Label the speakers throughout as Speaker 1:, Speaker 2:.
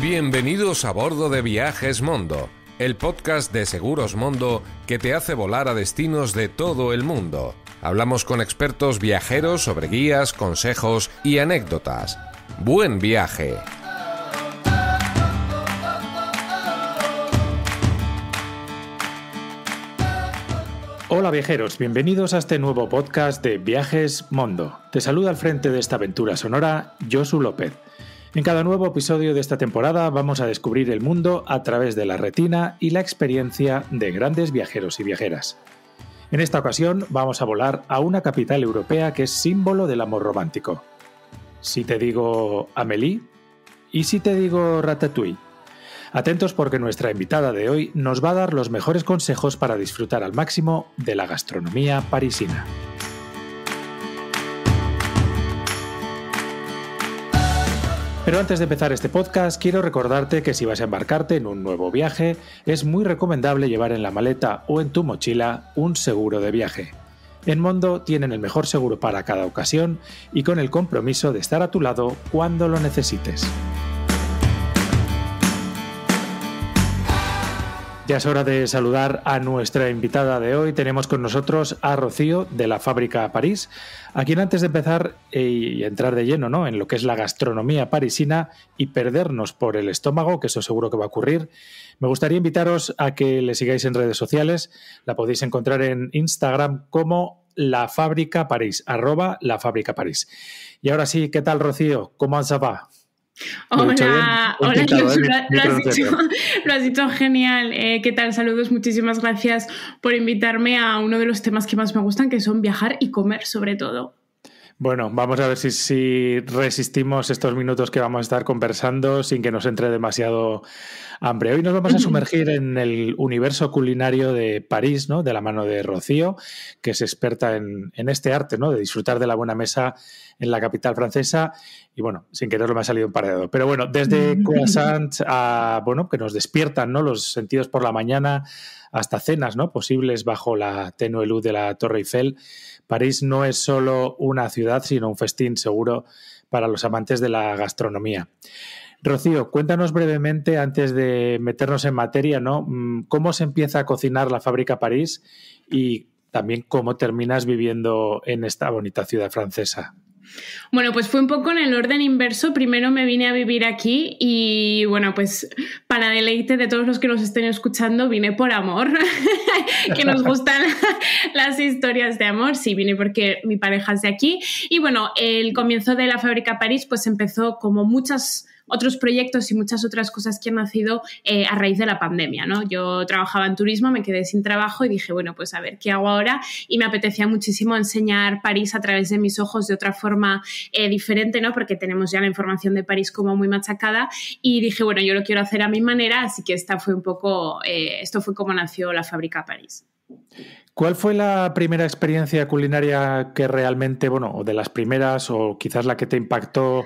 Speaker 1: Bienvenidos a bordo de Viajes Mondo, el podcast de Seguros Mondo que te hace volar a destinos de todo el mundo. Hablamos con expertos viajeros sobre guías, consejos y anécdotas. Buen viaje. Hola viajeros, bienvenidos a este nuevo podcast de Viajes Mondo. Te saluda al frente de esta aventura sonora Josu López. En cada nuevo episodio de esta temporada vamos a descubrir el mundo a través de la retina y la experiencia de grandes viajeros y viajeras. En esta ocasión vamos a volar a una capital europea que es símbolo del amor romántico. Si te digo Amélie y si te digo Ratatouille. Atentos porque nuestra invitada de hoy nos va a dar los mejores consejos para disfrutar al máximo de la gastronomía parisina. Pero antes de empezar este podcast, quiero recordarte que si vas a embarcarte en un nuevo viaje, es muy recomendable llevar en la maleta o en tu mochila un seguro de viaje. En Mondo tienen el mejor seguro para cada ocasión y con el compromiso de estar a tu lado cuando lo necesites. es hora de saludar a nuestra invitada de hoy. Tenemos con nosotros a Rocío de la Fábrica París, a quien antes de empezar eh, y entrar de lleno en lo que es la gastronomía parisina y perdernos por el estómago, que eso seguro que va a ocurrir, me gustaría invitaros a que le sigáis en redes sociales. La podéis encontrar en Instagram como La Fábrica París, arroba La Fábrica París. Y ahora sí, ¿qué tal Rocío? ¿Cómo anda? va?
Speaker 2: Hola, hola, ¿eh? lo, has dicho, genial. Eh, ¿Qué tal? Saludos, muchísimas gracias por invitarme a uno de los temas que más me gustan, que son viajar y comer sobre todo.
Speaker 1: Bueno, vamos a ver si, resistimos estos minutos que vamos a estar conversando sin que nos entre demasiado hambre. Hoy nos vamos a sumergir en el universo culinario de París, ¿no? De la mano de Rocío, que es experta en, este arte, ¿no? De disfrutar de la buena mesa en la capital francesa. Y bueno, sin quererlo me ha salido un par de dedos. Pero bueno, desde croissants a, bueno, que nos despiertan, ¿no? Los sentidos por la mañana hasta cenas ¿no? posibles bajo la tenue luz de la Torre Eiffel. París no es solo una ciudad, sino un festín seguro para los amantes de la gastronomía. Rocío, cuéntanos brevemente, antes de meternos en materia, mm, ¿Cómo se empieza a cocinar la fábrica París y también cómo terminas viviendo en esta bonita ciudad francesa?
Speaker 2: Bueno, pues fue un poco en el orden inverso. Primero me vine a vivir aquí y bueno, pues para deleite de todos los que nos estén escuchando, vine por amor, que nos gustan las historias de amor. Sí, vine porque mi pareja es de aquí. Y bueno, el comienzo de la fábrica París pues empezó como muchas otros proyectos y muchas otras cosas que han nacido eh, a raíz de la pandemia, ¿no? Yo trabajaba en turismo, me quedé sin trabajo y dije, bueno, pues a ver, ¿qué hago ahora? Y me apetecía muchísimo enseñar París a través de mis ojos de otra forma eh, diferente, ¿no? Porque tenemos ya la información de París como muy machacada y dije, bueno, yo lo quiero hacer a mi manera, así que esta fue un poco, eh, esto fue como nació la fábrica París.
Speaker 1: ¿Cuál fue la primera experiencia culinaria que realmente, bueno, o de las primeras, o quizás la que te impactó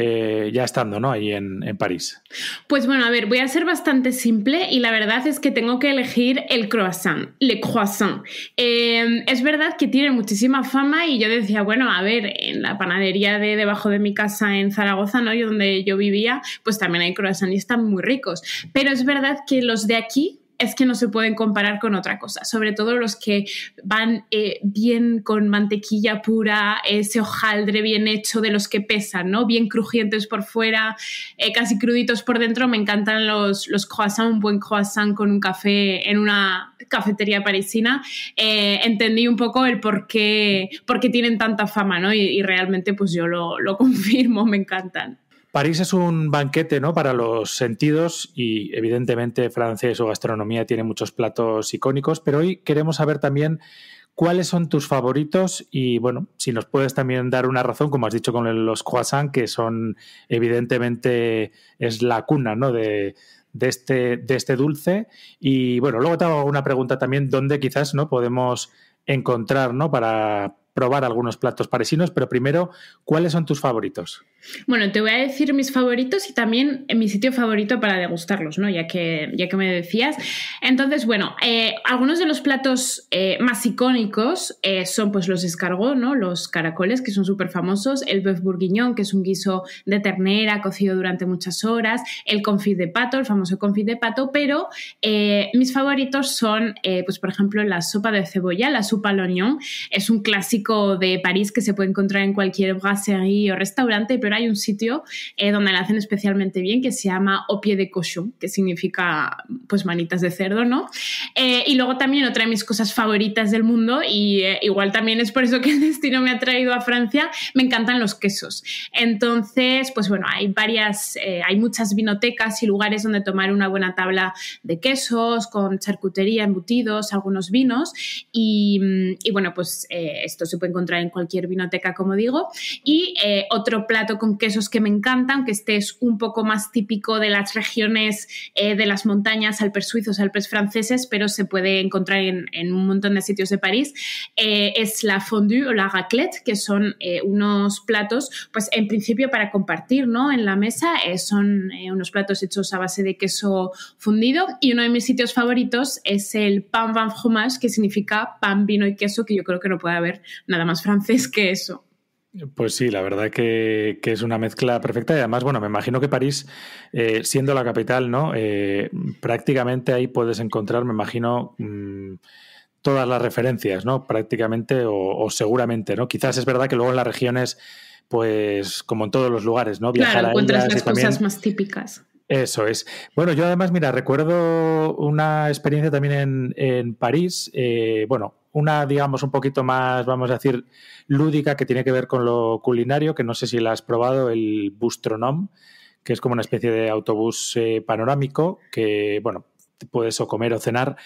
Speaker 1: eh, ya estando, ¿no? Ahí en, París.
Speaker 2: Pues bueno, a ver, voy a ser bastante simple y la verdad es que tengo que elegir el croissant, le croissant. Em, es verdad que tiene muchísima fama y yo decía, bueno, a ver, en la panadería de debajo de mi casa en Zaragoza, ¿no? donde yo vivía, pues también hay croissant y están muy ricos. Pero es verdad que los de aquí es que no se pueden comparar con otra cosa, sobre todo los que van eh, bien con mantequilla pura, ese hojaldre bien hecho de los que pesan, ¿no? Bien crujientes por fuera, eh, casi cruditos por dentro. Me encantan los, croissants, un buen croissant con un café en una cafetería parisina. Eh, entendí un poco el por qué, tienen tanta fama, ¿no? Y, y realmente pues yo lo, lo confirmo, me encantan.
Speaker 1: París es un banquete ¿no? para los sentidos y evidentemente Francia y su gastronomía tiene muchos platos icónicos, pero hoy queremos saber también cuáles son tus favoritos y bueno, si nos puedes también dar una razón, como has dicho con los croissants, que son evidentemente es la cuna ¿no? Este, de, este, dulce. Y bueno, luego te hago una pregunta también, ¿dónde quizás ¿no? podemos encontrar ¿no? para, probar algunos platos parisinos, pero primero, ¿cuáles son tus favoritos?
Speaker 2: Bueno, te voy a decir mis favoritos y también eh, mi sitio favorito para degustarlos, ¿no? Ya que, ya que me decías. Entonces, bueno, eh, algunos de los platos eh, más icónicos son pues los escargots, ¿no? Los caracoles, que son súper famosos, el bœuf bourguignon, que es un guiso de ternera cocido durante muchas horas, el confit de pato, el famoso confit de pato, pero mis favoritos son, pues por ejemplo, la sopa de cebolla, la sopa l'oignon, es un clásico de París que se puede encontrar en cualquier brasserie o restaurante, pero hay un sitio eh, donde lo hacen especialmente bien que se llama Au Pied de Cochon, que significa pues manitas de cerdo, ¿no? Eh, y luego también otra de mis cosas favoritas del mundo, y eh, igual también es por eso que el destino me ha traído a Francia, me encantan los quesos. Entonces, pues bueno, hay varias, hay muchas vinotecas y lugares donde tomar una buena tabla de quesos, con charcutería, embutidos, algunos vinos, y, mm, y bueno, pues estos se puede encontrar en cualquier vinoteca, como digo. Y eh, otro plato con quesos que me encantan, que este es un poco más típico de las regiones eh, de las montañas alpes suizos, alpes franceses, pero se puede encontrar en, un montón de sitios de París, eh, es la fondue o la raclette, que son unos platos, pues en principio para compartir, ¿no? En la mesa son unos platos hechos a base de queso fundido y uno de mis sitios favoritos es el pan van fromage, que significa pan, vino y queso, que yo creo que no puede haber nada más francés que eso.
Speaker 1: Pues sí, la verdad que, que, es una mezcla perfecta y además, bueno, me imagino que París, eh, siendo la capital, ¿no? Eh, prácticamente ahí puedes encontrar, me imagino, mm, todas las referencias, ¿no? Prácticamente o, seguramente, ¿no? Quizás es verdad que luego en las regiones, pues como en todos los lugares, ¿no? Viajar claro, encuentras las cosas
Speaker 2: más típicas.
Speaker 1: Eso es. Bueno, yo además, mira, recuerdo una experiencia también en, París. Eh, bueno, una, digamos, un poquito más, vamos a decir, lúdica que tiene que ver con lo culinario, que no sé si la has probado, el Bustronom, que es como una especie de autobús eh, panorámico que, bueno, puedes o comer o cenar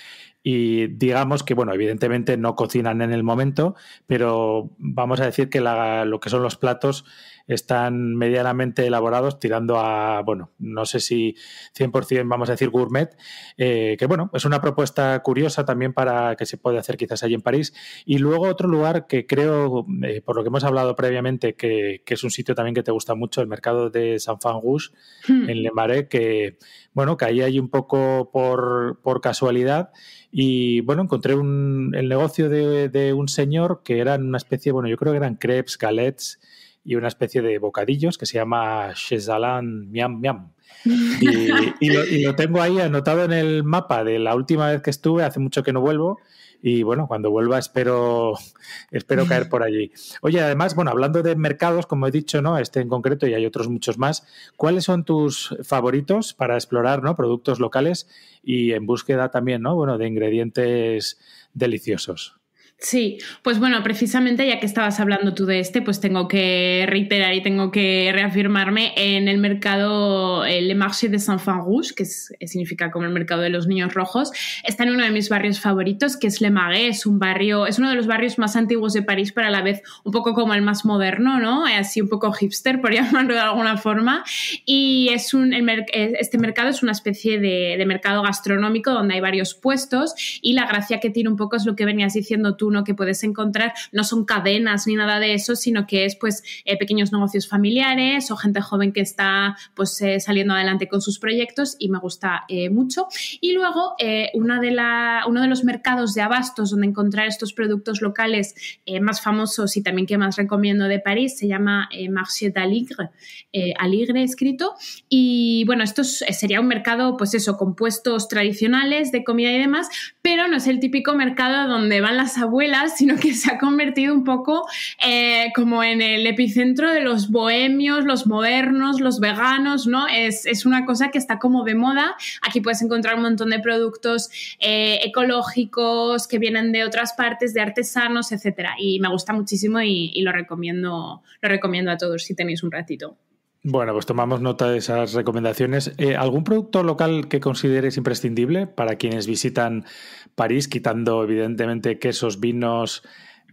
Speaker 1: y digamos que, bueno, evidentemente no cocinan en el momento, pero vamos a decir que lo que son los platos están medianamente elaborados, tirando a, bueno, no sé si 100% vamos a decir gourmet, eh, que bueno, es una propuesta curiosa también para que se puede hacer quizás allí en París. Y luego otro lugar que creo, eh, por lo que hemos hablado previamente, que, es un sitio también que te gusta mucho, el mercado de saint fangus hmm. en Le Marais, que bueno, que ahí hay un poco por, casualidad. Y bueno, encontré un, el negocio de, un señor que eran una especie, bueno, yo creo que eran crepes, galets y una especie de bocadillos que se llama Shezalan Miam Miam. Y, lo, tengo ahí anotado en el mapa de la última vez que estuve, hace mucho que no vuelvo. Y bueno, cuando vuelva espero, espero caer por allí. Oye, además, bueno, hablando de mercados, como he dicho, ¿no? Este en concreto y hay otros muchos más. ¿Cuáles son tus favoritos para explorar, ¿no? Productos locales y en búsqueda también, ¿no? Bueno, de ingredientes deliciosos.
Speaker 2: Sí, pues bueno, precisamente ya que estabas hablando tú de este, pues tengo que reiterar y tengo que reafirmarme en el mercado, eh, Le Marché de Saint-Fan Rouge, que eh, significa como el mercado de los niños rojos, está en uno de mis barrios favoritos, que es Le Marais, es un barrio, es uno de los barrios más antiguos de París, pero a la vez un poco como el más moderno, ¿no? Eh, así un poco hipster, por llamarlo de alguna forma. Y es un, este mercado es una especie de mercado gastronómico donde hay varios puestos y la gracia que tiene un poco es lo que venías diciendo tú, que puedes encontrar no son cadenas ni nada de eso, sino que es pues eh, pequeños negocios familiares o gente joven que está pues eh, saliendo adelante con sus proyectos y me gusta eh, mucho. Y luego una de la, uno de los mercados de abastos donde encontrar estos productos locales más famosos y también que más recomiendo de París se llama Marché d'Aligre, Aligre escrito. Y bueno, esto sería un mercado pues eso, con puestos tradicionales de comida y demás, pero no es el típico mercado donde van las abuelas sino que se ha convertido un poco eh, como en el epicentro de los bohemios, los modernos, los veganos, ¿no? Es, una cosa que está como de moda. Aquí puedes encontrar un montón de productos eh, ecológicos que vienen de otras partes, de artesanos, etcétera. Y me gusta muchísimo y, y lo recomiendo, lo recomiendo a todos si tenéis un ratito.
Speaker 1: Bueno, pues tomamos nota de esas recomendaciones. Eh, ¿Algún producto local que consideres imprescindible para quienes visitan París, quitando evidentemente quesos, vinos,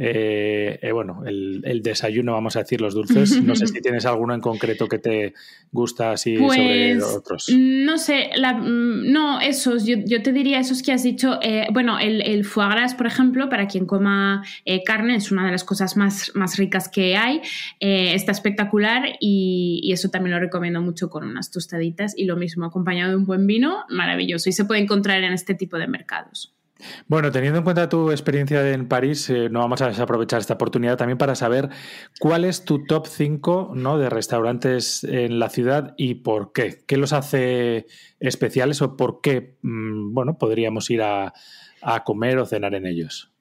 Speaker 1: eh, eh, bueno, el, desayuno, vamos a decir, los dulces. No sé si tienes alguno en concreto que te gusta así sobre pues, otros.
Speaker 2: No sé, mm, no, esos, yo, te diría esos que has dicho. Eh, bueno, el, foie gras, por ejemplo, para quien coma carne, es una de las cosas más, ricas que hay. está espectacular y, y, eso también lo recomiendo mucho con unas tostaditas y lo mismo acompañado de un buen vino, maravilloso. Y se puede encontrar en este tipo de mercados.
Speaker 1: Bueno, teniendo en cuenta tu experiencia en París, eh, no vamos a desaprovechar esta oportunidad también para saber cuál es tu top 5 ¿no? de restaurantes en la ciudad y por qué. ¿Qué los hace especiales o por qué mm, bueno, podríamos ir a comer o cenar en ellos?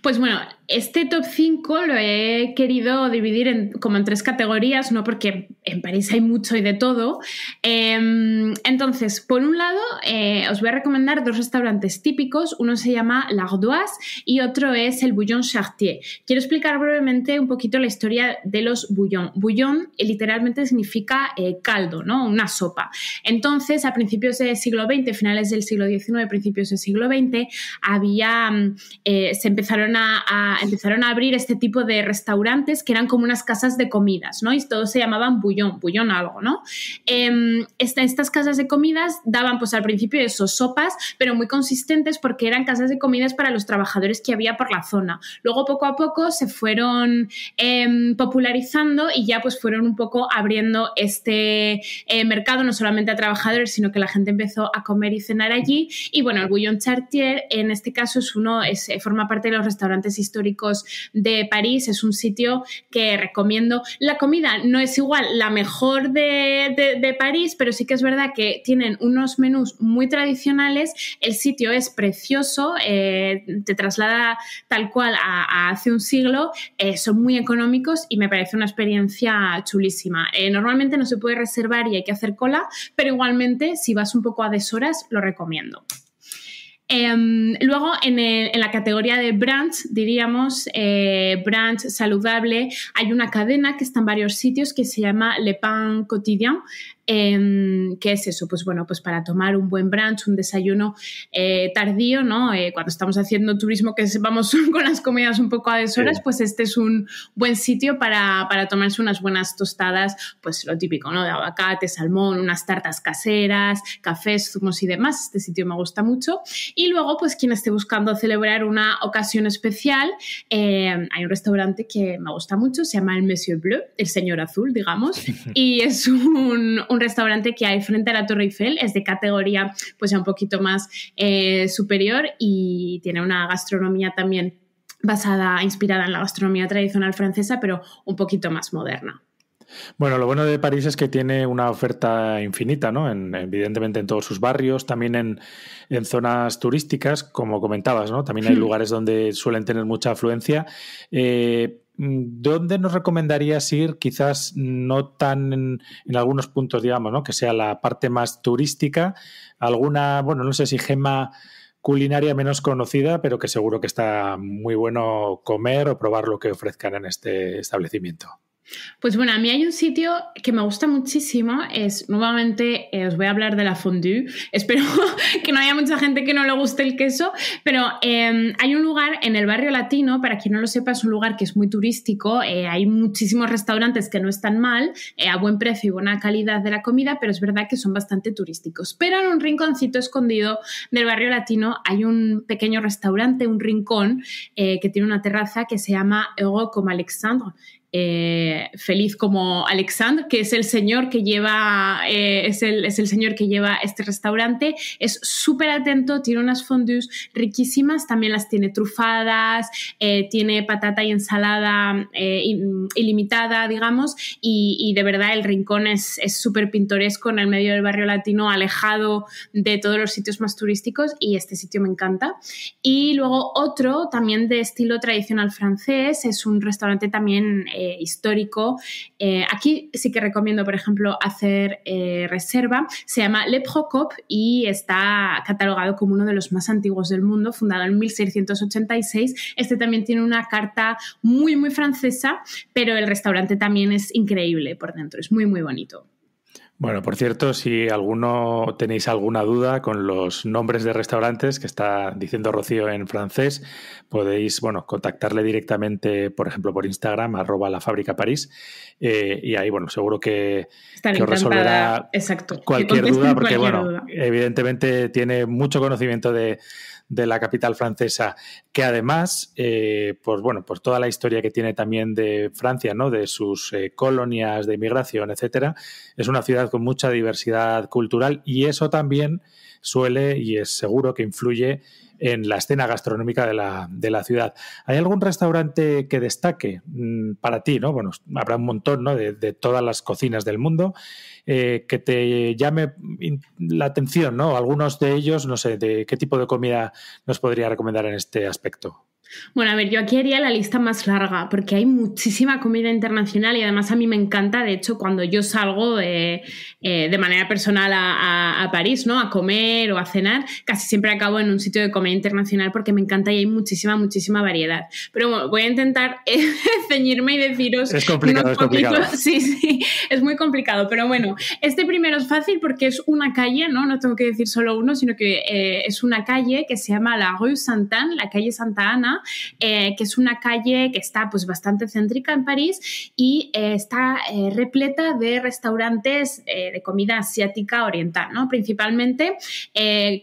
Speaker 2: Pues bueno, este top 5 lo he querido dividir como en tres categorías, ¿no? Porque en París hay mucho y de todo. Em, entonces, por un lado, eh, os voy a recomendar dos restaurantes típicos. Uno se llama L'Ardoise y otro es el Bouillon Chartier. Quiero explicar brevemente un poquito la historia de los Bouillon. Bouillon eh, literalmente significa eh, caldo, ¿no? Una sopa. Entonces, a principios del siglo XX, finales del siglo XIX, principios del siglo XX, había... Mm, se empezaron a, empezaron a abrir este tipo de restaurantes que eran como unas casas de comidas, ¿no? Y todos se llamaban bullón, bullón algo, ¿no? Eh, estas casas de comidas daban, pues al principio, eso, sopas, pero muy consistentes porque eran casas de comidas para los trabajadores que había por la zona. Luego, poco a poco, se fueron em, popularizando y ya, pues, fueron un poco abriendo este eh, mercado, no solamente a trabajadores, sino que la gente empezó a comer y cenar allí. Y bueno, el bullón chartier, en este caso, es uno, es, eh, forma parte de los restaurantes históricos de París. Es un sitio que recomiendo. La comida no es igual la mejor de, de, París, pero sí que es verdad que tienen unos menús muy tradicionales. El sitio es precioso, eh, te traslada tal cual a, hace un siglo. Eh, son muy económicos y me parece una experiencia chulísima. Eh, normalmente no se puede reservar y hay que hacer cola, pero igualmente si vas un poco a deshoras lo recomiendo. Em, luego, en, la categoría de brands, diríamos, eh, brands saludable, hay una cadena que está en varios sitios que se llama Le Pain Quotidien, Em, ¿Qué es eso? Pues bueno, pues para tomar un buen brunch, un desayuno eh, tardío, ¿no? Eh, cuando estamos haciendo turismo, que vamos con las comidas un poco a deshoras, pues este es un buen sitio para, tomarse unas buenas tostadas, pues lo típico, ¿no? De abacate, salmón, unas tartas caseras, cafés, zumos y demás. Este sitio me gusta mucho. Y luego, pues quien esté buscando celebrar una ocasión especial, em, hay un restaurante que me gusta mucho, se llama el Monsieur Bleu, el señor azul, digamos, y es un un restaurante que hay frente a la Torre Eiffel, es de categoría pues un poquito más eh, superior y tiene una gastronomía también basada, inspirada en la gastronomía tradicional francesa, pero un poquito más moderna.
Speaker 1: Bueno, lo bueno de París es que tiene una oferta infinita, ¿no? En, evidentemente en todos sus barrios, también en, zonas turísticas, como comentabas, ¿no? También hay hmm. lugares donde suelen tener mucha afluencia. Eh, Mm, ¿dónde nos recomendarías ir? Quizás no tan en, algunos puntos, digamos, ¿no? Que sea la parte más turística. Alguna, bueno, no sé si gema culinaria menos conocida, pero que seguro que está muy bueno comer o probar lo que ofrezcan en este establecimiento.
Speaker 2: Pues bueno, a mí hay un sitio que me gusta muchísimo, es nuevamente eh, os voy a hablar de la fondue, espero que no haya mucha gente que no le guste el queso, pero em, hay un lugar en el barrio latino, para quien no lo sepa, es un lugar que es muy turístico, eh, hay muchísimos restaurantes que no están mal, eh, a buen precio y buena calidad de la comida, pero es verdad que son bastante turísticos. Pero en un rinconcito escondido del barrio latino hay un pequeño restaurante, un rincón que tiene una terraza que se llama Euro como Alexandre eh, feliz como Alexandre, que es el señor que lleva, eh, es, el, señor que lleva este restaurante. Es súper atento, tiene unas fondues riquísimas, también las tiene trufadas, eh, tiene patata y ensalada ilimitada, digamos, y, y, de verdad el rincón es súper pintoresco en el medio del barrio latino, alejado de todos los sitios más turísticos y este sitio me encanta. Y luego otro también de estilo tradicional francés, es un restaurante también eh, histórico. Eh, aquí sí que recomiendo, por ejemplo, hacer eh, reserva. Se llama Le y está catalogado como uno de los más antiguos del mundo, fundado en 1686. Este también tiene una carta muy, muy francesa, pero el restaurante también es increíble por dentro, es muy, muy bonito.
Speaker 1: Bueno, por cierto, si alguno tenéis alguna duda con los nombres de restaurantes que está diciendo Rocío en francés, podéis, bueno, contactarle directamente, por ejemplo, por Instagram, arroba la fábrica París, eh, y ahí, bueno, seguro que, os resolverá
Speaker 2: cualquier duda, porque, bueno,
Speaker 1: evidentemente tiene mucho conocimiento de, de la capital francesa, que además, eh, pues bueno, por toda la historia que tiene también de Francia, ¿no? De sus eh, colonias, de inmigración, etcétera, es una ciudad con mucha diversidad cultural y eso también suele y es seguro que influye en la escena gastronómica de la, de la ciudad. ¿Hay algún restaurante que destaque mm, para ti? ¿no? Bueno, habrá un montón ¿no? de, todas las cocinas del mundo eh, que te llame la atención, ¿no? Algunos de ellos, no sé, de qué tipo de comida nos podría recomendar en este aspecto.
Speaker 2: Bueno, a ver, yo aquí haría la lista más larga porque hay muchísima comida internacional y además a mí me encanta, de hecho, cuando yo salgo de eh, manera personal a, París, ¿no? A comer o a cenar, casi siempre acabo en un sitio de comida internacional porque me encanta y hay muchísima, muchísima variedad. Pero bueno, voy a intentar ceñirme y deciros... Es complicado, es complicado. Sí, sí, es muy complicado, pero bueno, este primero es fácil porque es una calle, ¿no? No tengo que decir solo uno, sino que eh, es una calle que se llama la Rue sainte la calle Santa Ana eh, que es una calle que está pues bastante céntrica en París y eh, está eh, repleta de restaurantes de comida asiática oriental, Principalmente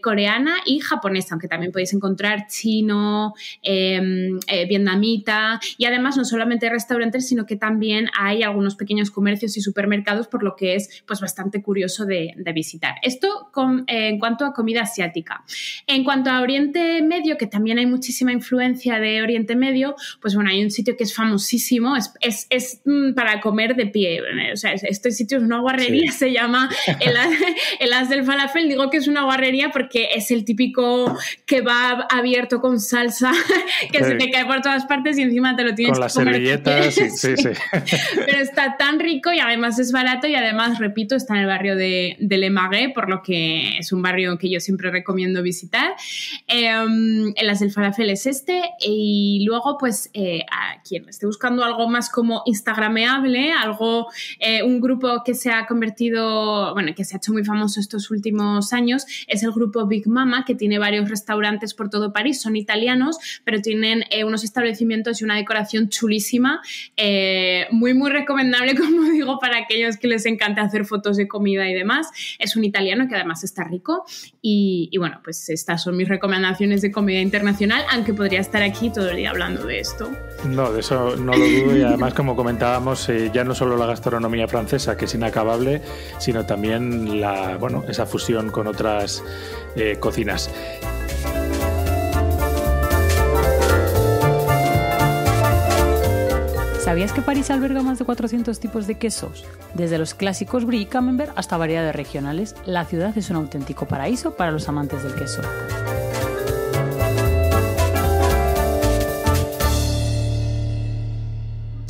Speaker 2: coreana y japonesa, aunque también podéis encontrar chino, em, vietnamita y además no solamente restaurantes, sino que también hay algunos pequeños comercios y supermercados, por lo que es pues bastante curioso de, visitar. Esto en cuanto a comida asiática. En cuanto a Oriente Medio, que también hay muchísima influencia de Oriente Medio, pues bueno, hay un sitio que es famosísimo, es, mm, para comer de pie. Eh, o sea, este sitio es una guarrería, se llama el, el As del Falafel. Digo que es una guarrería porque es el típico kebab abierto con salsa que se te cae por todas partes y encima te lo tienes con las servilletas, sí, sí, Pero está tan rico y además es barato y además, repito, está en el barrio de, de Le Marais, por lo que es un barrio que yo siempre recomiendo visitar. Em, el As del Falafel es este y luego pues eh, a quien esté buscando algo más como instagrameable, algo, eh, un grupo que se ha convertido, bueno, que se ha hecho muy famoso estos últimos años, es el grupo Big Mama, que tiene varios restaurantes por todo París, son italianos, pero tienen eh, unos establecimientos y una decoración chulísima, muy, muy recomendable, como digo, para aquellos que les encanta hacer fotos de comida y demás. Es un italiano que además está rico y bueno, pues estas son mis recomendaciones de comida internacional, aunque podría estar aquí todo el día hablando de esto.
Speaker 1: No, de eso no lo dudo y además como comentábamos, eh, ya no solo la gastronomía francesa, que es inacabable, sino también la, bueno, esa fusión con otras eh, cocinas.
Speaker 2: ¿Sabías que París alberga más de 400 tipos de quesos? Desde los clásicos brie y camembert hasta variedades regionales, la ciudad es un auténtico paraíso para los amantes del queso.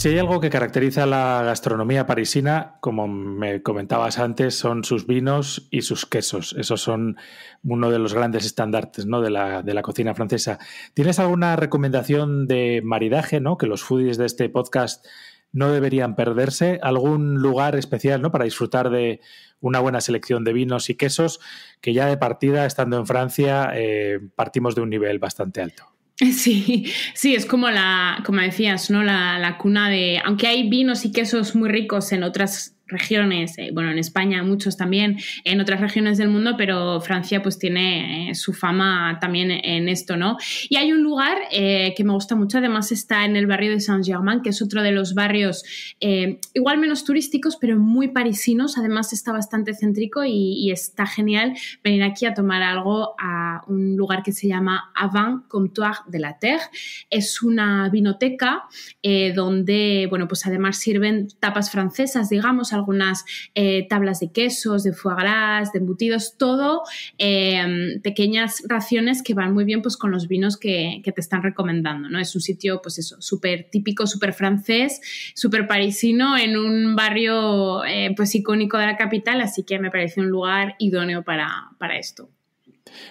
Speaker 1: Si hay algo que caracteriza la gastronomía parisina, como me comentabas antes, son sus vinos y sus quesos. Esos son uno de los grandes estandartes de, la, cocina francesa. ¿Tienes alguna recomendación de maridaje ¿no? que los foodies de este podcast no deberían perderse? ¿Algún lugar especial ¿no? para disfrutar de una buena selección de vinos y quesos que ya de partida, estando en Francia, eh, partimos de un nivel bastante alto?
Speaker 2: Sí, sí, es como la, como decías, ¿no? La, la cuna de. Aunque hay vinos y quesos muy ricos en otras regiones, eh, bueno, en España muchos también, en otras regiones del mundo, pero Francia pues tiene eh, su fama también en esto, ¿no? Y hay un lugar eh, que me gusta mucho, además está en el barrio de Saint-Germain, que es otro de los barrios igual menos turísticos, pero muy parisinos, además está bastante céntrico y, está genial venir aquí a tomar algo a un lugar que se llama Avant Comptoir de la Terre. Es una vinoteca donde, bueno, pues además sirven tapas francesas, digamos, algunas eh, tablas de quesos, de foie gras, de embutidos, todo em, pequeñas raciones que van muy bien pues, con los vinos que, te están recomendando. Es un sitio, pues eso, súper típico, súper francés, súper parisino, en un barrio eh, pues icónico de la capital, así que me parece un lugar idóneo para esto.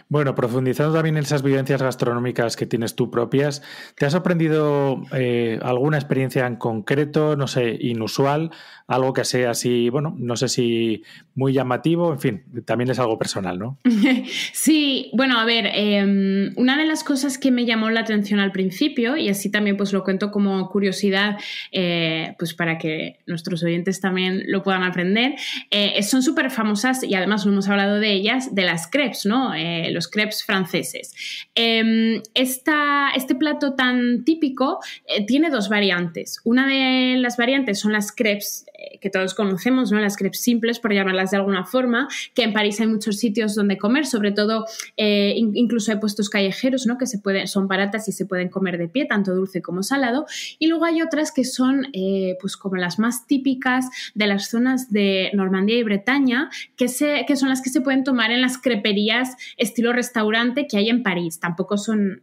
Speaker 1: Bueno, profundizando también en esas vivencias gastronómicas que tienes tú propias, ¿te has sorprendido eh, alguna experiencia en concreto, no sé, inusual, algo que sea así, bueno, no sé si muy llamativo, en fin, también es algo personal, ¿no?
Speaker 2: Sí, bueno, a ver, em, una de las cosas que me llamó la atención al principio, y así también pues lo cuento como curiosidad, eh, pues para que nuestros oyentes también lo puedan aprender, eh, son súper famosas, y además hemos hablado de ellas, de las crepes, ¿no? Eh, los crepes franceses. Em, este plato tan típico tiene dos variantes. Una de las variantes son las crepes eh, que todos conocemos, ¿no? Las crepes simples, por llamarlas de alguna forma, que en París hay muchos sitios donde comer, sobre todo eh, incluso hay puestos callejeros, ¿no? Que se pueden, son baratas y se pueden comer de pie, tanto dulce como salado. Y luego hay otras que son, eh, pues, como las más típicas de las zonas de Normandía y Bretaña, que, se, que son las que se pueden tomar en las creperías estilo restaurante que hay en París. Tampoco son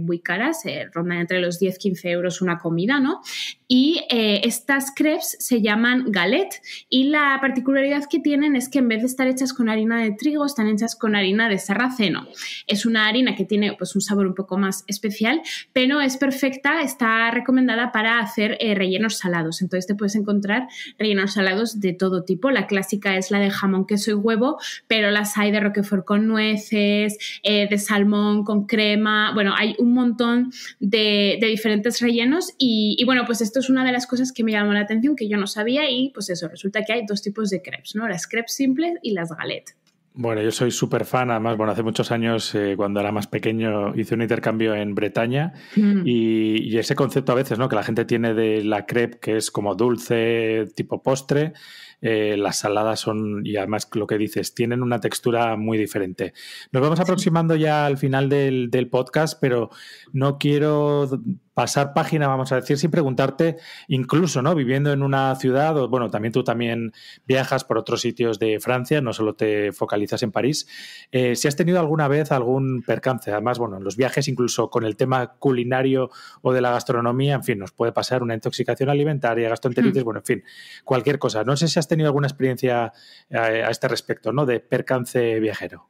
Speaker 2: muy caras, rondan entre los 10-15 euros una comida, ¿no? Y estas crepes se llaman Galet y la particularidad que tienen es que en vez de estar hechas con harina de trigo, están hechas con harina de sarraceno. Es una harina que tiene pues, un sabor un poco más especial, pero es perfecta, está recomendada para hacer eh, rellenos salados. Entonces te puedes encontrar rellenos salados de todo tipo. La clásica es la de jamón, queso y huevo, pero las hay de roquefort con nueces, eh, de salmón con crema. Bueno, hay un montón de, diferentes rellenos y, bueno, pues esto es una de las cosas que me llamó la atención, que yo no sabía y pues eso, resulta que hay dos tipos de crepes, ¿no? Las crepes simples y las galettes.
Speaker 1: Bueno, yo soy súper fan, además, bueno, hace muchos años, eh, cuando era más pequeño, hice un intercambio en Bretaña mm. y, ese concepto a veces, ¿no? Que la gente tiene de la crepe, que es como dulce, tipo postre, eh, las saladas son, y además lo que dices, tienen una textura muy diferente. Nos vamos aproximando ya al final del podcast, pero no quiero pasar página, vamos a decir, sin preguntarte, incluso, ¿no? Viviendo en una ciudad, o, bueno, también tú también viajas por otros sitios de Francia, no solo te focalizas en París. Eh, si has tenido alguna vez algún percance, además, bueno, en los viajes, incluso con el tema culinario o de la gastronomía, en fin, nos puede pasar una intoxicación alimentaria, gastroenteritis, hmm. bueno, en fin, cualquier cosa. No sé si has tenido alguna experiencia eh, a este respecto, ¿no? De percance viajero.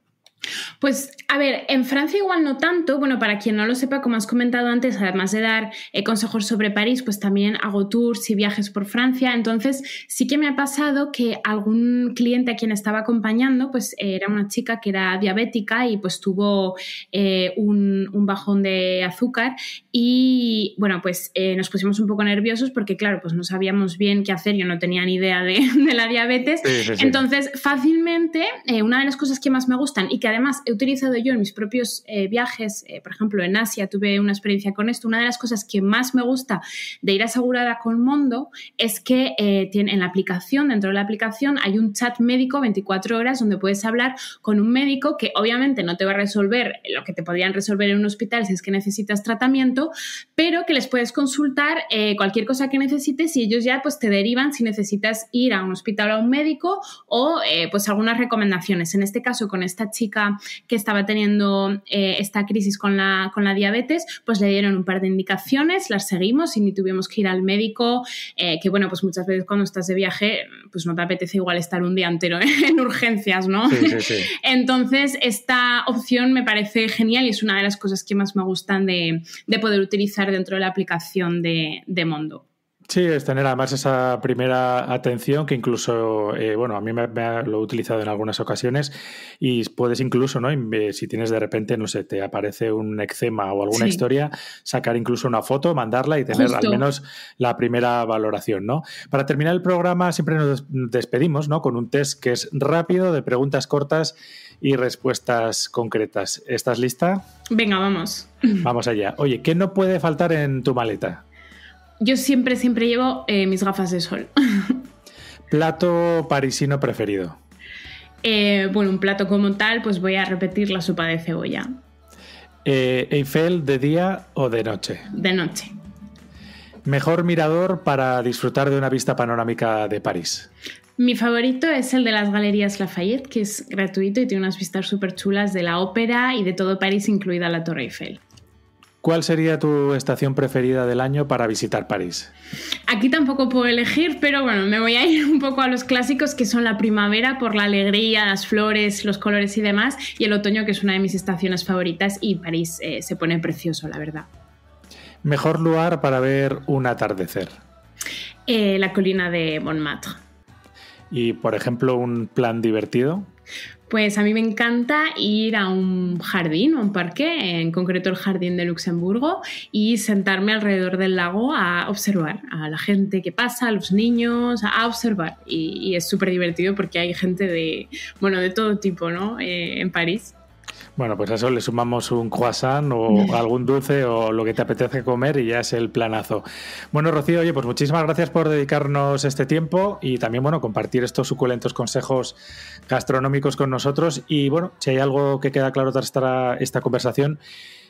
Speaker 2: Pues, a ver, en Francia igual no tanto. Bueno, para quien no lo sepa, como has comentado antes, además de dar eh, consejos sobre París, pues también hago tours y viajes por Francia. Entonces, sí que me ha pasado que algún cliente a quien estaba acompañando, pues era una chica que era diabética y pues tuvo eh, un, bajón de azúcar. Y bueno, pues eh, nos pusimos un poco nerviosos porque, claro, pues no sabíamos bien qué hacer. Yo no tenía ni idea de, la diabetes. Entonces, fácilmente, una de las cosas que más me gustan y que además he utilizado yo en mis propios eh, viajes, eh, por ejemplo en Asia tuve una experiencia con esto, una de las cosas que más me gusta de ir asegurada con Mondo es que eh, en la aplicación, dentro de la aplicación hay un chat médico 24 horas donde puedes hablar con un médico que obviamente no te va a resolver lo que te podrían resolver en un hospital si es que necesitas tratamiento, pero que les puedes consultar cualquier cosa que necesites y ellos ya pues te derivan si necesitas ir a un hospital o a un médico o pues algunas recomendaciones. En este caso con esta chica que estaba teniendo eh, esta crisis con la, diabetes, pues le dieron un par de indicaciones, las seguimos y ni tuvimos que ir al médico, eh, que bueno, pues muchas veces cuando estás de viaje, pues no te apetece igual estar un día entero en urgencias, ¿no? Entonces, esta opción me parece genial y es una de las cosas que más me gustan de, poder utilizar dentro de la aplicación de, de Mondo.
Speaker 1: Sí, es tener además esa primera atención que incluso, eh, bueno, a mí me, lo he utilizado en algunas ocasiones y puedes incluso, Si tienes de repente, no sé, te aparece un eczema o alguna historia, sacar incluso una foto, mandarla y tener al menos la primera valoración, ¿no? Para terminar el programa siempre nos despedimos, ¿no? Con un test que es rápido, de preguntas cortas y respuestas concretas. ¿Estás lista?
Speaker 2: Venga, vamos.
Speaker 1: Vamos allá. Oye, ¿qué no puede faltar en tu maleta?
Speaker 2: Yo siempre, siempre llevo eh, mis gafas de sol.
Speaker 1: ¿Plato parisino preferido?
Speaker 2: Eh, bueno, un plato como tal, pues voy a repetir la sopa de cebolla.
Speaker 1: Eh, ¿Eiffel de día o de noche? De noche. ¿Mejor mirador para disfrutar de una vista panorámica de París?
Speaker 2: Mi favorito es el de las Galerías Lafayette, que es gratuito y tiene unas vistas súper chulas de la ópera y de todo París, incluida la Torre Eiffel.
Speaker 1: ¿Cuál sería tu estación preferida del año para visitar París?
Speaker 2: Aquí tampoco puedo elegir, pero bueno, me voy a ir un poco a los clásicos que son la primavera por la alegría, las flores, los colores y demás, y el otoño que es una de mis estaciones favoritas y París eh, se pone precioso, la verdad.
Speaker 1: Mejor lugar para ver un atardecer.
Speaker 2: Eh, la colina de Montmartre.
Speaker 1: Y por ejemplo, un plan divertido.
Speaker 2: Pues a mí me encanta ir a un jardín o un parque, en concreto el Jardín de Luxemburgo, y sentarme alrededor del lago a observar a la gente que pasa, a los niños, a observar. Y, es súper divertido porque hay gente de, bueno, de todo tipo, ¿no? Eh, en París.
Speaker 1: Bueno, pues a eso le sumamos un croissant o algún dulce o lo que te apetece comer y ya es el planazo. Bueno, Rocío, oye, pues muchísimas gracias por dedicarnos este tiempo y también, bueno, compartir estos suculentos consejos gastronómicos con nosotros. Y bueno, si hay algo que queda claro tras esta, esta conversación,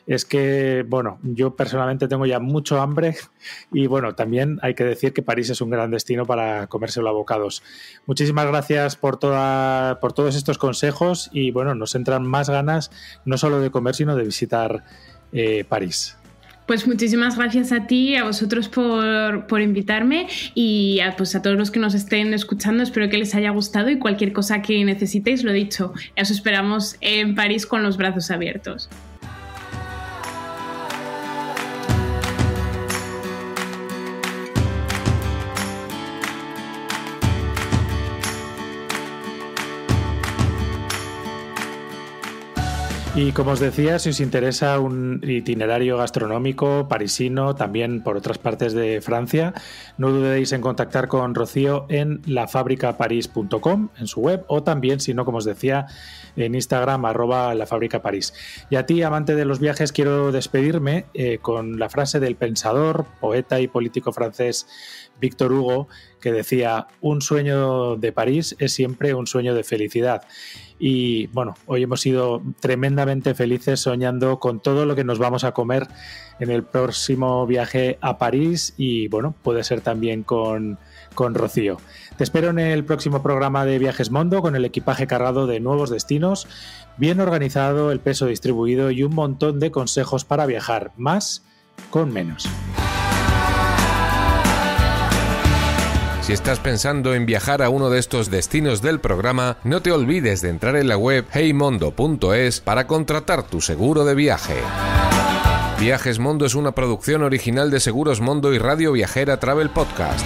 Speaker 1: es que, bueno, yo personalmente tengo ya mucho hambre y, bueno, también hay que decir que París es un gran destino para comérselo a bocados. Muchísimas gracias por, toda, todos estos consejos y, bueno, nos entran más ganas no solo de comer, sino de visitar eh, París.
Speaker 2: Pues muchísimas gracias a ti, a vosotros por, por invitarme y a, pues a todos los que nos estén escuchando. Espero que les haya gustado y cualquier cosa que necesitéis, lo he dicho, os esperamos en París con los brazos abiertos.
Speaker 1: Y como os decía, si os interesa un itinerario gastronómico parisino, también por otras partes de Francia, no dudéis en contactar con Rocío en lafabricaparís.com, en su web, o también, si no, como os decía, en Instagram, arroba lafabricaparis. Y a ti, amante de los viajes, quiero despedirme eh, con la frase del pensador, poeta y político francés Víctor Hugo, que decía, un sueño de París es siempre un sueño de felicidad. Y bueno, hoy hemos sido tremendamente felices soñando con todo lo que nos vamos a comer en el próximo viaje a París y bueno, puede ser también con, con Rocío. Te espero en el próximo programa de Viajes Mondo con el equipaje cargado de nuevos destinos, bien organizado, el peso distribuido y un montón de consejos para viajar más con menos. Si estás pensando en viajar a uno de estos destinos del programa, no te olvides de entrar en la web heymondo.es para contratar tu seguro de viaje. Viajes Mondo es una producción original de Seguros Mondo y Radio Viajera Travel Podcast.